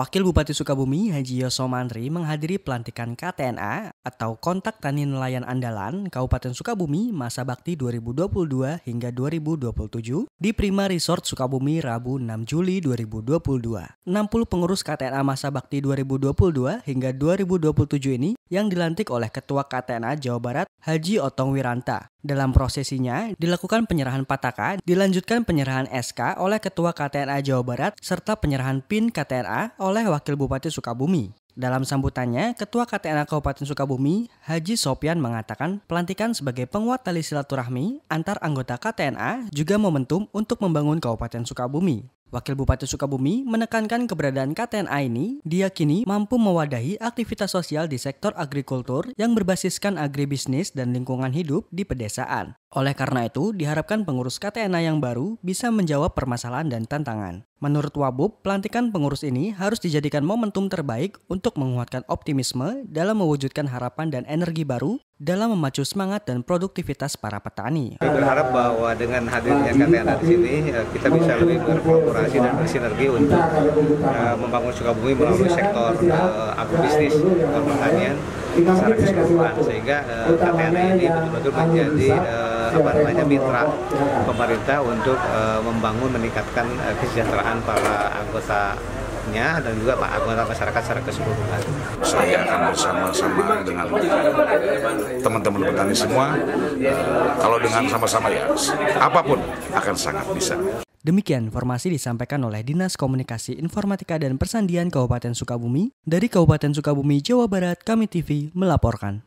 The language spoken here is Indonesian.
Wakil Bupati Sukabumi Haji Yoso Mandri menghadiri pelantikan KTNA atau Kontak Tani Nelayan Andalan Kabupaten Sukabumi masa bakti 2022 hingga 2027 di Prima Resort Sukabumi Rabu 6 Juli 2022. 60 pengurus KTNA masa bakti 2022 hingga 2027 ini yang dilantik oleh Ketua KTNA Jawa Barat Haji Otong Wiranta. Dalam prosesinya dilakukan penyerahan pataka, dilanjutkan penyerahan SK oleh Ketua KTNA Jawa Barat serta penyerahan PIN KTNA oleh Wakil Bupati Sukabumi. Dalam sambutannya, Ketua KTNA Kabupaten Sukabumi, Haji Sopian mengatakan pelantikan sebagai penguat tali silaturahmi antar anggota KTNA juga momentum untuk membangun Kabupaten Sukabumi. Wakil Bupati Sukabumi menekankan keberadaan KTNA ini diyakini mampu mewadahi aktivitas sosial di sektor agrikultur yang berbasiskan agribisnis dan lingkungan hidup di pedesaan. Oleh karena itu, diharapkan pengurus KTNA yang baru bisa menjawab permasalahan dan tantangan. Menurut Wabub, pelantikan pengurus ini harus dijadikan momentum terbaik untuk menguatkan optimisme dalam mewujudkan harapan dan energi baru dalam memacu semangat dan produktivitas para petani. Kami berharap bahwa dengan hadirnya KTN di sini, eh, kita bisa lebih berkolaborasi dan bersinergi untuk eh, membangun Sukabumi melalui sektor eh, agrobisnis, pertanian, secara keseluruhan, sehingga KTN ini betul-betul menjadi apa namanya mitra pemerintah untuk uh, membangun meningkatkan uh, kesejahteraan para anggotanya dan juga pak anggota masyarakat secara keseluruhan. Saya akan bersama-sama dengan teman-teman petani semua. Eh, kalau dengan sama-sama ya, apapun akan sangat bisa. Demikian informasi disampaikan oleh Dinas Komunikasi Informatika dan Persandian Kabupaten Sukabumi dari Kabupaten Sukabumi, Jawa Barat, Kami TV melaporkan.